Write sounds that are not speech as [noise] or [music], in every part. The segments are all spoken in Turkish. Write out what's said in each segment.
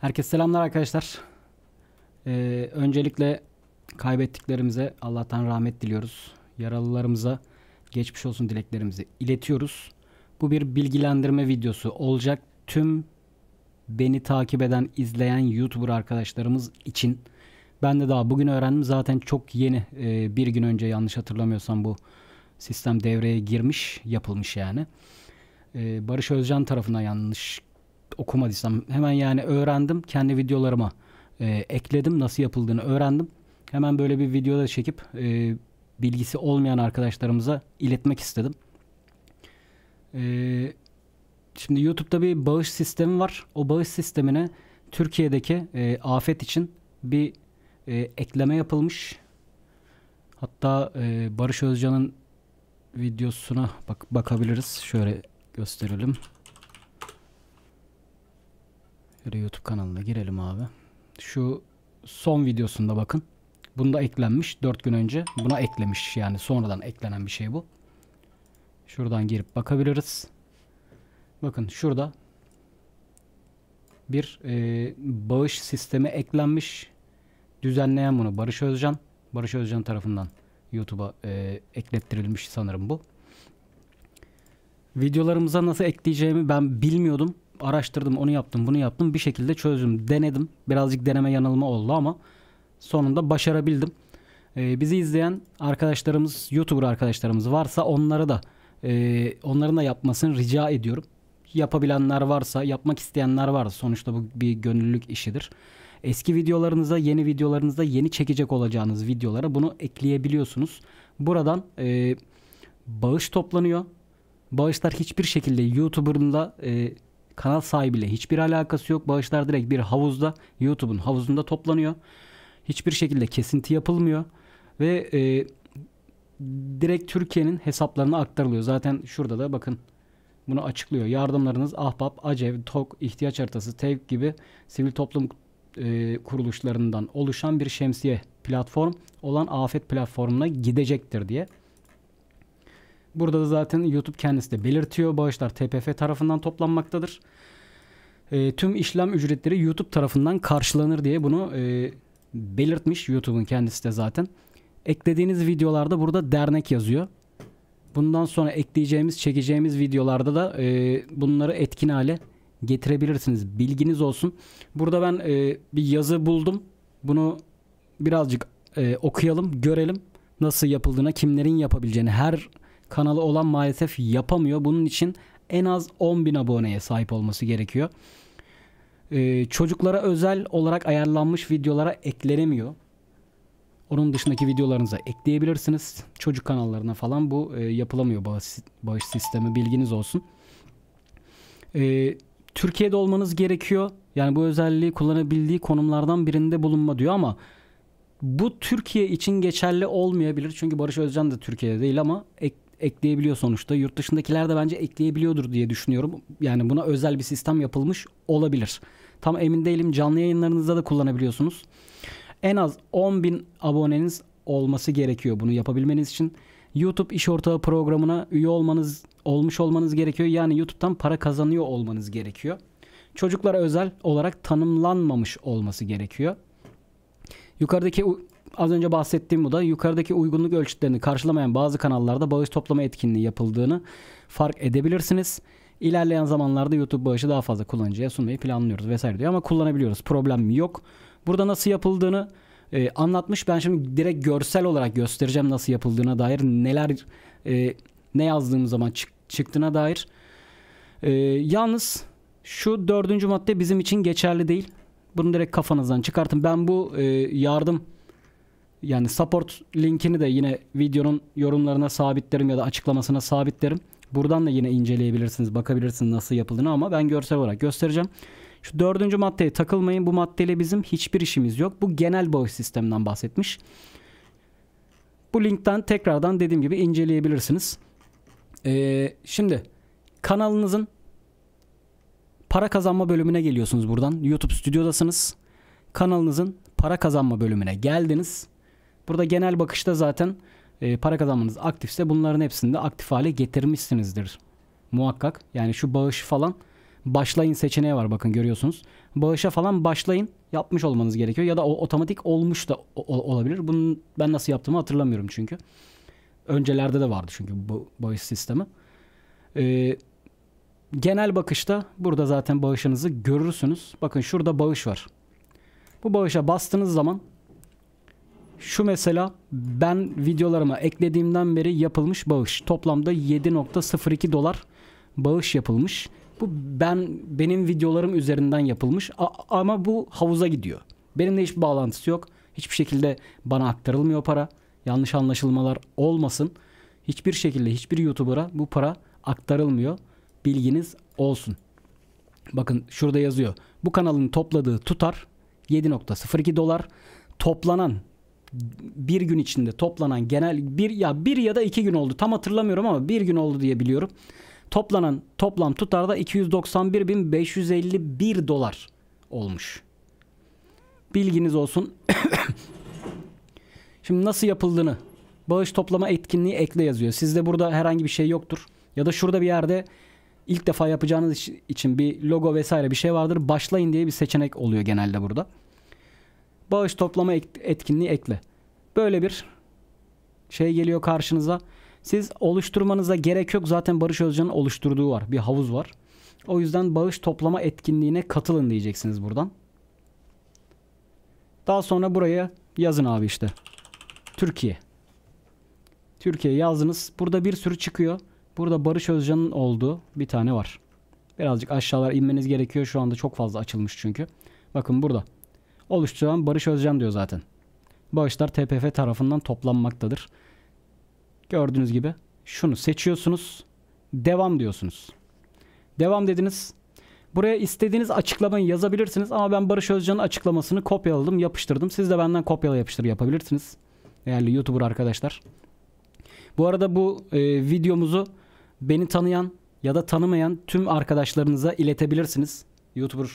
Herkese selamlar arkadaşlar. Ee, öncelikle kaybettiklerimize Allah'tan rahmet diliyoruz. Yaralılarımıza geçmiş olsun dileklerimizi iletiyoruz. Bu bir bilgilendirme videosu olacak. Tüm beni takip eden, izleyen YouTuber arkadaşlarımız için ben de daha bugün öğrendim. Zaten çok yeni e, bir gün önce yanlış hatırlamıyorsam bu sistem devreye girmiş, yapılmış yani. E, Barış Özcan tarafından yanlış okumadıysam hemen yani öğrendim kendi videolarıma e, ekledim nasıl yapıldığını öğrendim hemen böyle bir videoda çekip e, bilgisi olmayan arkadaşlarımıza iletmek istedim. E, şimdi YouTube'da bir bağış sistemi var. O bağış sistemine Türkiye'deki e, afet için bir e, ekleme yapılmış. Hatta e, Barış Özcan'ın videosuna bak bakabiliriz. Şöyle gösterelim. Şöyle YouTube kanalına girelim abi. Şu son videosunda bakın. Bunda eklenmiş 4 gün önce. Buna eklemiş yani sonradan eklenen bir şey bu. Şuradan girip bakabiliriz. Bakın şurada bir e, bağış sistemi eklenmiş. Düzenleyen bunu Barış Özcan. Barış Özcan tarafından YouTube'a e, eklettirilmiş sanırım bu. Videolarımıza nasıl ekleyeceğimi ben bilmiyordum araştırdım, onu yaptım, bunu yaptım. Bir şekilde çözdüm, denedim. Birazcık deneme yanılma oldu ama sonunda başarabildim. Ee, bizi izleyen arkadaşlarımız, YouTuber arkadaşlarımız varsa onları da e, onların da yapmasını rica ediyorum. Yapabilenler varsa, yapmak isteyenler varsa sonuçta bu bir gönüllülük işidir. Eski videolarınıza, yeni videolarınızda yeni çekecek olacağınız videolara bunu ekleyebiliyorsunuz. Buradan e, bağış toplanıyor. Bağışlar hiçbir şekilde YouTuber'ında e, kanal sahibiyle hiçbir alakası yok. Bağışlar direkt bir havuzda YouTube'un havuzunda toplanıyor. Hiçbir şekilde kesinti yapılmıyor ve e, direkt Türkiye'nin hesaplarına aktarılıyor. Zaten şurada da bakın bunu açıklıyor. Yardımlarınız Ahbap, Acev, TOK, İhtiyaç Haritası, TEVK gibi sivil toplum e, kuruluşlarından oluşan bir şemsiye platform olan afet platformuna gidecektir diye Burada da zaten YouTube kendisi de belirtiyor. Bağışlar TPF tarafından toplanmaktadır. E, tüm işlem ücretleri YouTube tarafından karşılanır diye bunu e, belirtmiş YouTube'un kendisi de zaten. Eklediğiniz videolarda burada dernek yazıyor. Bundan sonra ekleyeceğimiz, çekeceğimiz videolarda da e, bunları etkin hale getirebilirsiniz. Bilginiz olsun. Burada ben e, bir yazı buldum. Bunu birazcık e, okuyalım, görelim nasıl yapıldığına, kimlerin yapabileceğini, her kanalı olan maalesef yapamıyor. Bunun için en az 10 bin aboneye sahip olması gerekiyor. Ee, çocuklara özel olarak ayarlanmış videolara eklenemiyor. Onun dışındaki videolarınıza ekleyebilirsiniz. Çocuk kanallarına falan bu e, yapılamıyor bağış, bağış sistemi bilginiz olsun. Ee, Türkiye'de olmanız gerekiyor. Yani bu özelliği kullanabildiği konumlardan birinde bulunma diyor ama bu Türkiye için geçerli olmayabilir. Çünkü Barış Özcan da Türkiye'de değil ama ek, ekleyebiliyor sonuçta. Yurt dışındakiler de bence ekleyebiliyordur diye düşünüyorum. Yani buna özel bir sistem yapılmış olabilir. Tam emin değilim. Canlı yayınlarınızda da kullanabiliyorsunuz. En az 10 bin aboneniz olması gerekiyor bunu yapabilmeniz için. YouTube iş ortağı programına üye olmanız olmuş olmanız gerekiyor. Yani YouTube'tan para kazanıyor olmanız gerekiyor. Çocuklara özel olarak tanımlanmamış olması gerekiyor. Yukarıdaki Az önce bahsettiğim bu da yukarıdaki uygunluk ölçütlerini karşılamayan bazı kanallarda bağış toplama etkinliği yapıldığını fark edebilirsiniz. İlerleyen zamanlarda YouTube bağışı daha fazla kullanıcıya sunmayı planlıyoruz vesaire diyor ama kullanabiliyoruz. Problem yok. Burada nasıl yapıldığını e, anlatmış. Ben şimdi direkt görsel olarak göstereceğim nasıl yapıldığına dair neler e, ne yazdığım zaman çık, çıktığına dair. E, yalnız şu dördüncü madde bizim için geçerli değil. Bunu direkt kafanızdan çıkartın. Ben bu e, yardım yani support linkini de yine videonun yorumlarına sabitlerim ya da açıklamasına sabitlerim. Buradan da yine inceleyebilirsiniz, bakabilirsiniz nasıl yapıldığını ama ben görsel olarak göstereceğim. Şu dördüncü maddeye takılmayın. Bu maddeyle bizim hiçbir işimiz yok. Bu genel bağış sisteminden bahsetmiş. Bu linkten tekrardan dediğim gibi inceleyebilirsiniz. Ee, şimdi kanalınızın para kazanma bölümüne geliyorsunuz buradan. YouTube stüdyodasınız. Kanalınızın para kazanma bölümüne geldiniz. Burada genel bakışta zaten e, para kazanmanız aktifse bunların hepsini de aktif hale getirmişsinizdir. Muhakkak. Yani şu bağış falan başlayın seçeneği var bakın görüyorsunuz. Bağışa falan başlayın yapmış olmanız gerekiyor. Ya da o otomatik olmuş da o, olabilir. Bunu ben nasıl yaptığımı hatırlamıyorum çünkü. Öncelerde de vardı çünkü bu bağış sistemi. Ee, genel bakışta burada zaten bağışınızı görürsünüz. Bakın şurada bağış var. Bu bağışa bastığınız zaman şu mesela ben videolarıma eklediğimden beri yapılmış bağış. Toplamda 7.02 dolar bağış yapılmış. Bu ben benim videolarım üzerinden yapılmış A- ama bu havuza gidiyor. Benimle hiçbir bağlantısı yok. Hiçbir şekilde bana aktarılmıyor para. Yanlış anlaşılmalar olmasın. Hiçbir şekilde hiçbir YouTuber'a bu para aktarılmıyor. Bilginiz olsun. Bakın şurada yazıyor. Bu kanalın topladığı tutar 7.02 dolar. Toplanan bir gün içinde toplanan genel bir ya bir ya da iki gün oldu tam hatırlamıyorum ama bir gün oldu diye biliyorum. Toplanan toplam tutarda 291.551 dolar olmuş. Bilginiz olsun. [coughs] Şimdi nasıl yapıldığını bağış toplama etkinliği ekle yazıyor. Sizde burada herhangi bir şey yoktur. Ya da şurada bir yerde ilk defa yapacağınız için bir logo vesaire bir şey vardır. Başlayın diye bir seçenek oluyor genelde burada bağış toplama etkinliği ekle. Böyle bir şey geliyor karşınıza. Siz oluşturmanıza gerek yok. Zaten Barış Özcan'ın oluşturduğu var. Bir havuz var. O yüzden bağış toplama etkinliğine katılın diyeceksiniz buradan. Daha sonra buraya yazın abi işte. Türkiye. Türkiye yazdınız. Burada bir sürü çıkıyor. Burada Barış Özcan'ın olduğu bir tane var. Birazcık aşağılara inmeniz gerekiyor. Şu anda çok fazla açılmış çünkü. Bakın burada oluşturan Barış Özcan diyor zaten. Bağışlar TPF tarafından toplanmaktadır. Gördüğünüz gibi şunu seçiyorsunuz. Devam diyorsunuz. Devam dediniz. Buraya istediğiniz açıklamayı yazabilirsiniz ama ben Barış Özcan'ın açıklamasını kopyaladım, yapıştırdım. Siz de benden kopyala yapıştır yapabilirsiniz. Değerli YouTuber arkadaşlar. Bu arada bu e, videomuzu beni tanıyan ya da tanımayan tüm arkadaşlarınıza iletebilirsiniz. YouTuber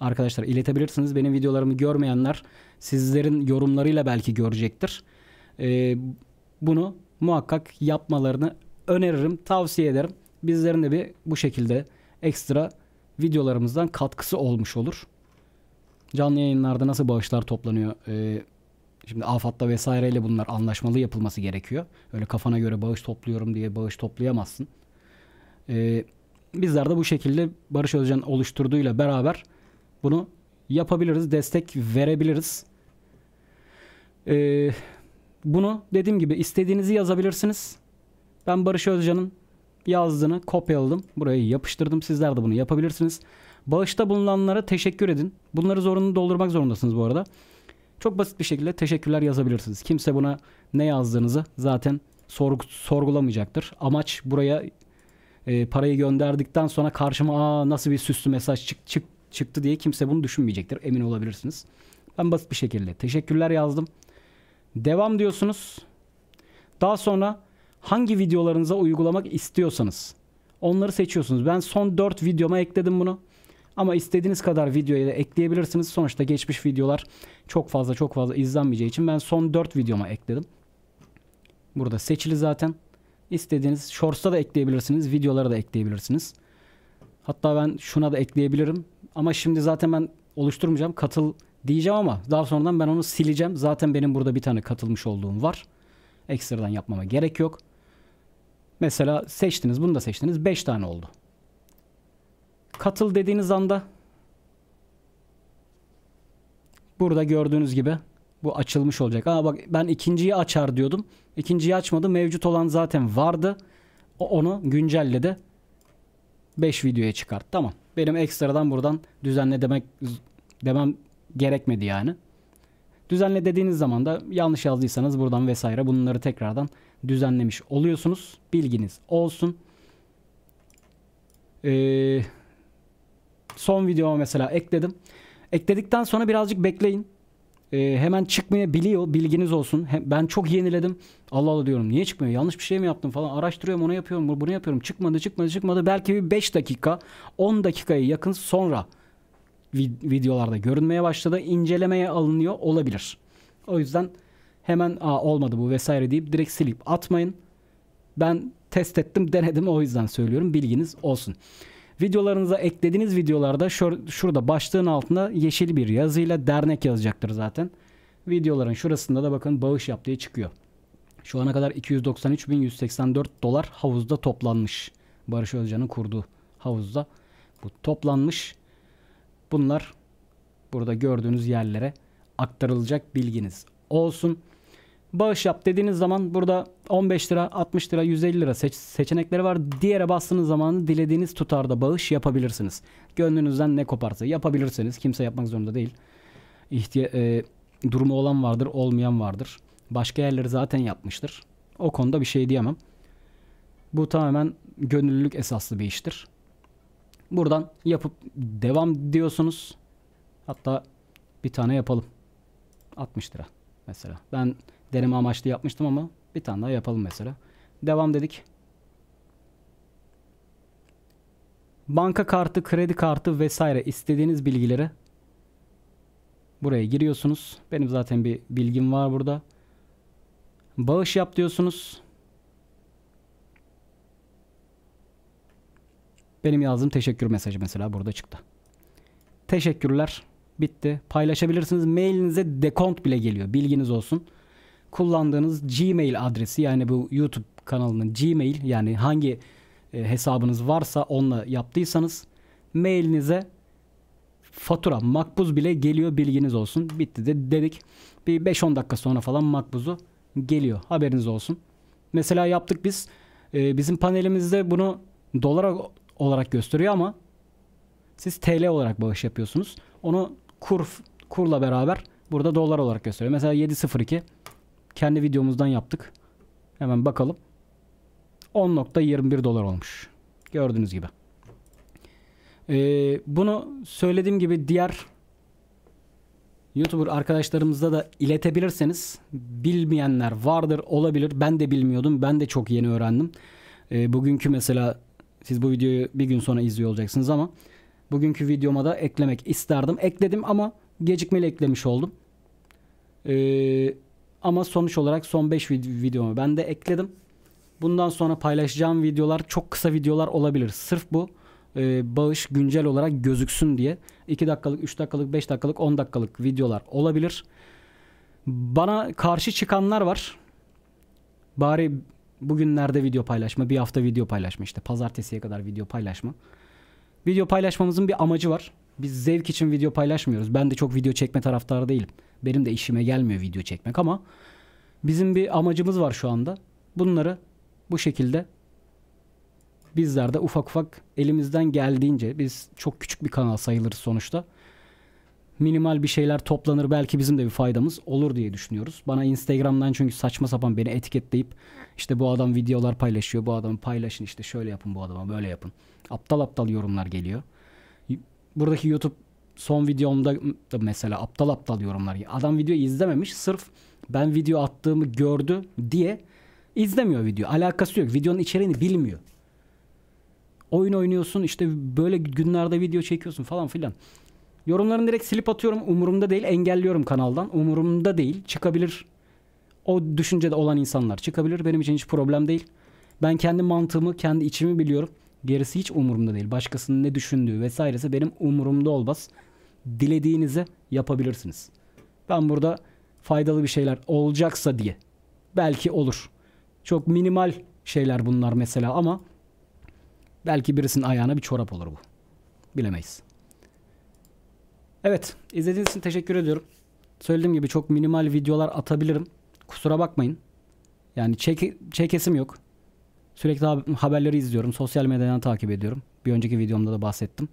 arkadaşlar iletebilirsiniz. Benim videolarımı görmeyenler sizlerin yorumlarıyla belki görecektir. Ee, bunu muhakkak yapmalarını öneririm, tavsiye ederim. Bizlerin de bir bu şekilde ekstra videolarımızdan katkısı olmuş olur. Canlı yayınlarda nasıl bağışlar toplanıyor? Ee, şimdi AFAD'da vesaireyle bunlar anlaşmalı yapılması gerekiyor. Öyle kafana göre bağış topluyorum diye bağış toplayamazsın. Ee, bizler de bu şekilde Barış Özcan oluşturduğuyla beraber bunu yapabiliriz. Destek verebiliriz. Ee, bunu dediğim gibi istediğinizi yazabilirsiniz. Ben Barış Özcan'ın yazdığını kopyaladım. Buraya yapıştırdım. Sizler de bunu yapabilirsiniz. Bağışta bulunanlara teşekkür edin. Bunları zorunlu doldurmak zorundasınız bu arada. Çok basit bir şekilde teşekkürler yazabilirsiniz. Kimse buna ne yazdığınızı zaten sorgu, sorgulamayacaktır. Amaç buraya e, parayı gönderdikten sonra karşıma aa nasıl bir süslü mesaj çık, çık çıktı diye kimse bunu düşünmeyecektir. Emin olabilirsiniz. Ben basit bir şekilde teşekkürler yazdım. Devam diyorsunuz. Daha sonra hangi videolarınıza uygulamak istiyorsanız onları seçiyorsunuz. Ben son 4 videoma ekledim bunu. Ama istediğiniz kadar videoya da ekleyebilirsiniz. Sonuçta geçmiş videolar çok fazla çok fazla izlenmeyeceği için ben son 4 videoma ekledim. Burada seçili zaten. İstediğiniz shorts'a da ekleyebilirsiniz. Videolara da ekleyebilirsiniz. Hatta ben şuna da ekleyebilirim. Ama şimdi zaten ben oluşturmayacağım. Katıl diyeceğim ama daha sonradan ben onu sileceğim. Zaten benim burada bir tane katılmış olduğum var. Ekstradan yapmama gerek yok. Mesela seçtiniz. Bunu da seçtiniz. 5 tane oldu. Katıl dediğiniz anda burada gördüğünüz gibi bu açılmış olacak. Aa bak ben ikinciyi açar diyordum. İkinciyi açmadı. Mevcut olan zaten vardı. O onu güncelledi. 5 videoya çıkart. Tamam benim ekstradan buradan düzenle demek demem gerekmedi yani. Düzenle dediğiniz zaman da yanlış yazdıysanız buradan vesaire bunları tekrardan düzenlemiş oluyorsunuz. Bilginiz olsun. Ee, son videoma mesela ekledim. Ekledikten sonra birazcık bekleyin e, hemen çıkmayabiliyor bilginiz olsun. Hem, ben çok yeniledim. Allah Allah diyorum niye çıkmıyor? Yanlış bir şey mi yaptım falan. Araştırıyorum onu yapıyorum bunu yapıyorum. Çıkmadı çıkmadı çıkmadı. Belki bir 5 dakika 10 dakikaya yakın sonra vid- videolarda görünmeye başladı. İncelemeye alınıyor olabilir. O yüzden hemen Aa, olmadı bu vesaire deyip direkt silip atmayın. Ben test ettim denedim o yüzden söylüyorum bilginiz olsun. Videolarınıza eklediğiniz videolarda şur şurada başlığın altında yeşil bir yazıyla dernek yazacaktır zaten. Videoların şurasında da bakın bağış yap diye çıkıyor. Şu ana kadar 293.184 dolar havuzda toplanmış. Barış Özcan'ın kurduğu havuzda bu toplanmış. Bunlar burada gördüğünüz yerlere aktarılacak bilginiz olsun. Bağış yap dediğiniz zaman burada 15 lira, 60 lira, 150 lira seç seçenekleri var. Diğere bastığınız zaman dilediğiniz tutarda bağış yapabilirsiniz. Gönlünüzden ne koparsa yapabilirsiniz. Kimse yapmak zorunda değil. İhtiya e, durumu olan vardır, olmayan vardır. Başka yerleri zaten yapmıştır. O konuda bir şey diyemem. Bu tamamen gönüllülük esaslı bir iştir. Buradan yapıp devam diyorsunuz. Hatta bir tane yapalım. 60 lira mesela. Ben deneme amaçlı yapmıştım ama bir tane daha yapalım mesela. Devam dedik. Banka kartı, kredi kartı vesaire istediğiniz bilgileri buraya giriyorsunuz. Benim zaten bir bilgim var burada. Bağış yap diyorsunuz. Benim yazdığım teşekkür mesajı mesela burada çıktı. Teşekkürler. Bitti. Paylaşabilirsiniz. Mailinize dekont bile geliyor. Bilginiz olsun kullandığınız Gmail adresi yani bu YouTube kanalının Gmail yani hangi e, hesabınız varsa onunla yaptıysanız mailinize fatura makbuz bile geliyor bilginiz olsun. Bitti de dedik. Bir 5-10 dakika sonra falan makbuzu geliyor. Haberiniz olsun. Mesela yaptık biz. E, bizim panelimizde bunu dolar olarak gösteriyor ama siz TL olarak bağış yapıyorsunuz. Onu kur kurla beraber burada dolar olarak gösteriyor. Mesela 702 kendi videomuzdan yaptık. Hemen bakalım. 10.21 dolar olmuş. Gördüğünüz gibi. Ee, bunu söylediğim gibi diğer YouTuber arkadaşlarımızda da iletebilirseniz bilmeyenler vardır olabilir. Ben de bilmiyordum. Ben de çok yeni öğrendim. E, bugünkü mesela siz bu videoyu bir gün sonra izliyor olacaksınız ama bugünkü videoma da eklemek isterdim. Ekledim ama gecikmeli eklemiş oldum. Eee ama sonuç olarak son 5 videomu ben de ekledim. Bundan sonra paylaşacağım videolar çok kısa videolar olabilir. Sırf bu e, bağış güncel olarak gözüksün diye 2 dakikalık, 3 dakikalık, 5 dakikalık, 10 dakikalık videolar olabilir. Bana karşı çıkanlar var. Bari bugünlerde video paylaşma, bir hafta video paylaşma işte pazartesiye kadar video paylaşma. Video paylaşmamızın bir amacı var. Biz zevk için video paylaşmıyoruz. Ben de çok video çekme taraftarı değilim. Benim de işime gelmiyor video çekmek ama bizim bir amacımız var şu anda. Bunları bu şekilde bizler de ufak ufak elimizden geldiğince biz çok küçük bir kanal sayılırız sonuçta. Minimal bir şeyler toplanır belki bizim de bir faydamız olur diye düşünüyoruz. Bana Instagram'dan çünkü saçma sapan beni etiketleyip işte bu adam videolar paylaşıyor bu adamı paylaşın işte şöyle yapın bu adama böyle yapın. Aptal aptal yorumlar geliyor. Buradaki YouTube son videomda da mesela aptal aptal yorumlar. Adam videoyu izlememiş. Sırf ben video attığımı gördü diye izlemiyor video. Alakası yok. Videonun içeriğini bilmiyor. Oyun oynuyorsun işte böyle günlerde video çekiyorsun falan filan. Yorumlarını direkt silip atıyorum. Umurumda değil. Engelliyorum kanaldan. Umurumda değil. Çıkabilir. O düşüncede olan insanlar çıkabilir. Benim için hiç problem değil. Ben kendi mantığımı, kendi içimi biliyorum. Gerisi hiç umurumda değil. Başkasının ne düşündüğü vesairesi benim umurumda olmaz dilediğinizi yapabilirsiniz. Ben burada faydalı bir şeyler olacaksa diye belki olur. Çok minimal şeyler bunlar mesela ama belki birisinin ayağına bir çorap olur bu. Bilemeyiz. Evet, izlediğiniz için teşekkür ediyorum. Söylediğim gibi çok minimal videolar atabilirim. Kusura bakmayın. Yani çek çekesim yok. Sürekli haberleri izliyorum. Sosyal medyadan takip ediyorum. Bir önceki videomda da bahsettim.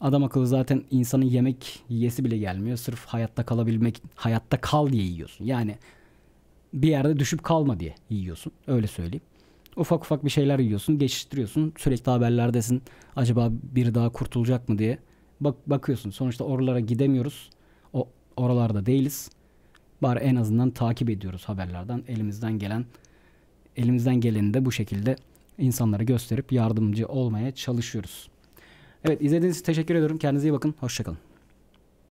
Adam akıllı zaten insanın yemek yiyesi bile gelmiyor. Sırf hayatta kalabilmek, hayatta kal diye yiyorsun. Yani bir yerde düşüp kalma diye yiyorsun. Öyle söyleyeyim. Ufak ufak bir şeyler yiyorsun, geçiştiriyorsun. Sürekli haberlerdesin. Acaba biri daha kurtulacak mı diye. Bak bakıyorsun. Sonuçta oralara gidemiyoruz. O oralarda değiliz. Bari en azından takip ediyoruz haberlerden. Elimizden gelen elimizden geleni de bu şekilde insanlara gösterip yardımcı olmaya çalışıyoruz. Evet izlediğiniz için teşekkür ediyorum. Kendinize iyi bakın. Hoşçakalın.